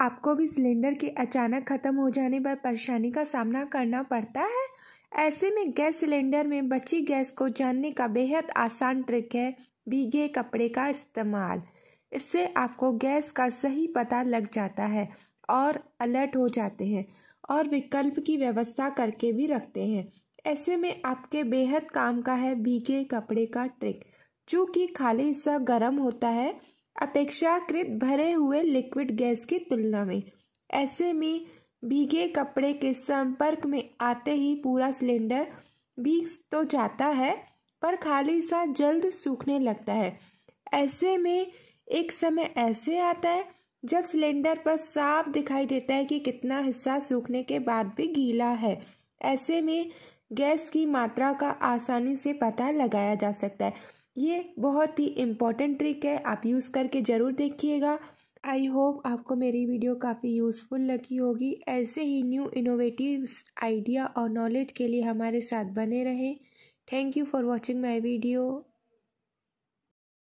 आपको भी सिलेंडर के अचानक ख़त्म हो जाने पर परेशानी का सामना करना पड़ता है ऐसे में गैस सिलेंडर में बची गैस को जानने का बेहद आसान ट्रिक है भीगे कपड़े का इस्तेमाल इससे आपको गैस का सही पता लग जाता है और अलर्ट हो जाते हैं और विकल्प की व्यवस्था करके भी रखते हैं ऐसे में आपके बेहद काम का है भीगे कपड़े का ट्रिक चूँकि खाली हिस्सा गर्म होता है अपेक्षाकृत भरे हुए लिक्विड गैस की तुलना में ऐसे में भीगे कपड़े के संपर्क में आते ही पूरा सिलेंडर भीग तो जाता है पर खाली सा जल्द सूखने लगता है ऐसे में एक समय ऐसे आता है जब सिलेंडर पर साफ दिखाई देता है कि कितना हिस्सा सूखने के बाद भी गीला है ऐसे में गैस की मात्रा का आसानी से पता लगाया जा सकता है ये बहुत ही इम्पॉर्टेंट ट्रिक है आप यूज़ करके ज़रूर देखिएगा आई होप आपको मेरी वीडियो काफ़ी यूज़फुल लगी होगी ऐसे ही न्यू इनोवेटिव आइडिया और नॉलेज के लिए हमारे साथ बने रहें thank you for watching my video